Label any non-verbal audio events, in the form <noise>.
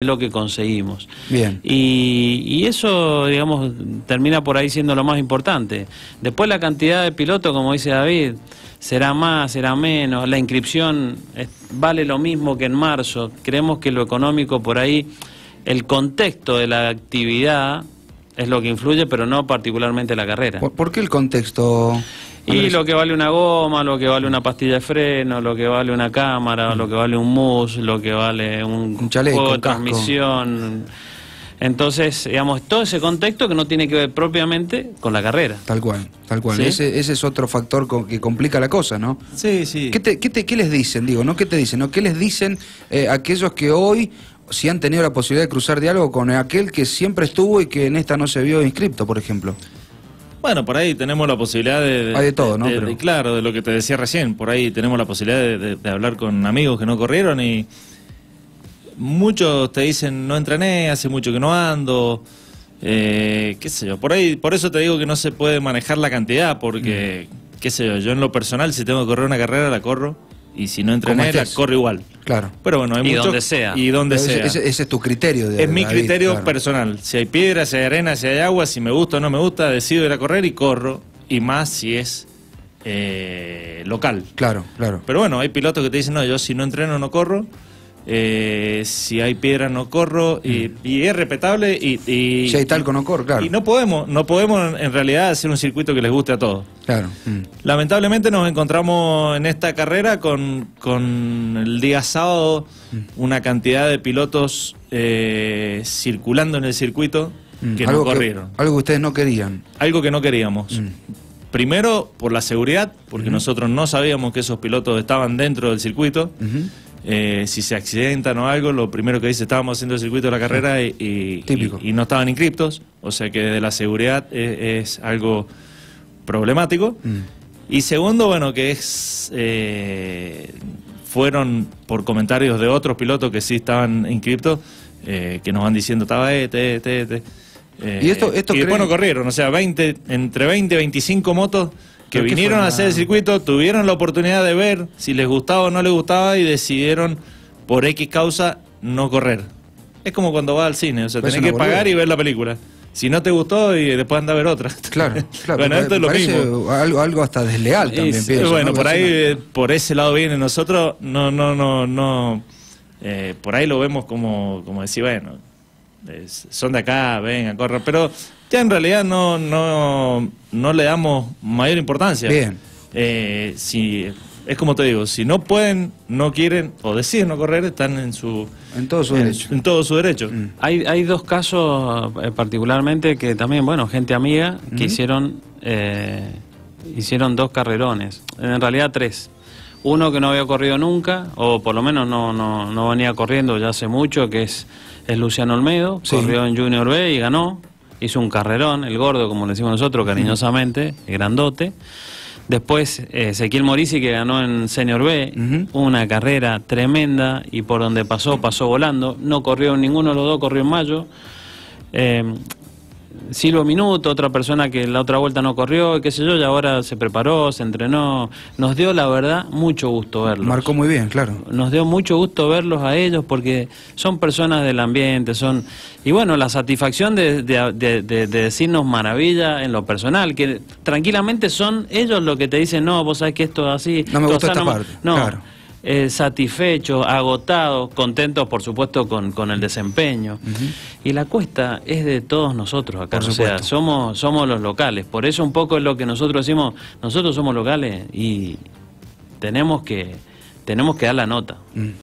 lo que conseguimos. Bien. Y, eso, digamos, termina por ahí siendo lo más importante. Después la cantidad de pilotos, como dice David, será más, será menos, la inscripción vale lo mismo que en marzo. Creemos que lo económico por ahí, el contexto de la actividad es lo que influye, pero no particularmente la carrera. por qué el contexto? Y lo que vale una goma, lo que vale una pastilla de freno, lo que vale una cámara, lo que vale un mus, lo que vale un, chaleco, de transmisión. Entonces, digamos, todo ese contexto que no tiene que ver propiamente con la carrera. Tal cual, tal cual. Ese, es otro factor que complica la cosa, ¿no? Sí, sí. ¿Qué, qué, les dicen? Digo, no qué te dicen, no qué les dicen eh, aquellos que hoy sí han tenido la posibilidad de cruzar diálogo con aquel que siempre estuvo y que en esta no se vio inscripto, por ejemplo. Bueno, por ahí tenemos la posibilidad de... de todo, ¿no? claro, de lo que te decía recién, por ahí tenemos la posibilidad de, hablar con amigos que no corrieron y muchos te dicen, no entrené, hace mucho que no ando, eh, qué sé yo, por ahí, por eso te digo que no se puede manejar la cantidad, porque, mm. qué sé yo, yo en lo personal, si tengo que correr una carrera, la corro, y si no entrené, la corro igual. Claro. Pero bueno, hay y donde sea. Y donde sea. Ese, es tu criterio. De, es mi criterio personal. Si hay piedra, si hay arena, si hay agua, si me gusta o no me gusta, decido ir a correr y corro. Y más si es eh, local. Claro, claro. Pero bueno, hay pilotos que te dicen, no, yo si no entreno no corro. Eh, si hay piedra no corro, y, mm. es respetable. Y, si hay talco no corro, claro. Y no podemos, no podemos en realidad hacer un circuito que les guste a todos. Claro. Mm. Lamentablemente nos encontramos en esta carrera con, el día sábado mm. una cantidad de pilotos eh, circulando en el circuito que no corrieron. algo que ustedes no querían. Algo que no queríamos. Primero, por la seguridad, porque nosotros no sabíamos que esos pilotos estaban dentro del circuito. Eh, si se accidentan o algo, lo primero que dice, estábamos haciendo el circuito de la carrera y, y, no estaban inscriptos, o sea que de la seguridad e, es, algo problemático. Mm. Y segundo, bueno, que es... Eh, fueron por comentarios de otros pilotos que sí estaban inscriptos, eh, que nos van diciendo, estaba este, este, este. y esto, esto después corrieron, o sea, 20, entre 20 y 25 motos que vinieron a hacer el circuito, tuvieron la oportunidad de ver si les gustaba o no les gustaba y decidieron por X causa no correr. Es como cuando vas al cine, o sea, tenés que pagar y ver la película. Si no te gustó y después anda a ver otra. Claro, <laughs> claro. bueno, esto es lo mismo. Algo, algo hasta desleal también. bueno, por ahí, eh, por ese lado viene. Nosotros no, no, no, no. Eh, por ahí lo vemos como, como decir, bueno, son de acá, vengan, corran. Pero ya en realidad no, no, le damos mayor importancia. Bien. Eh, si, es como te digo, si no pueden, no quieren o deciden no correr, están en su... En todo su derecho. En todo su derecho. Mm. Hay, hay dos casos eh, particularmente que también, bueno, gente amiga, que hicieron, eh, hicieron dos carrerones, en realidad tres. Uno que no había corrido nunca, o por lo menos no, venía corriendo ya hace mucho, que es, es Luciano Olmedo, corrió en Junior B y ganó hizo un carrerón, el gordo, como le decimos nosotros cariñosamente, el grandote. Después eh, Ezequiel Morisi que ganó en Senior B, una carrera tremenda y por donde pasó, pasó volando. No corrió ninguno de los dos, corrió en mayo. Eh, Silvo minuto, otra persona que la otra vuelta no corrió, qué sé yo, y ahora se preparó, se entrenó. Nos dio, la verdad, mucho gusto verlos. Marcó muy bien, claro. Nos dio mucho gusto verlos a ellos porque son personas del ambiente, son... Y bueno, la satisfacción de, decirnos maravilla en lo personal, que tranquilamente son ellos los que te dicen, no, vos sabés que esto es así... No me gusta esta parte, no, claro. Eh, satisfechos, agotados, contentos por supuesto con, el desempeño. Y la cuesta es de todos nosotros acá, o sea, somos, somos los locales, por eso un poco es lo que nosotros decimos, nosotros somos locales y tenemos que, tenemos que dar la nota. Mm.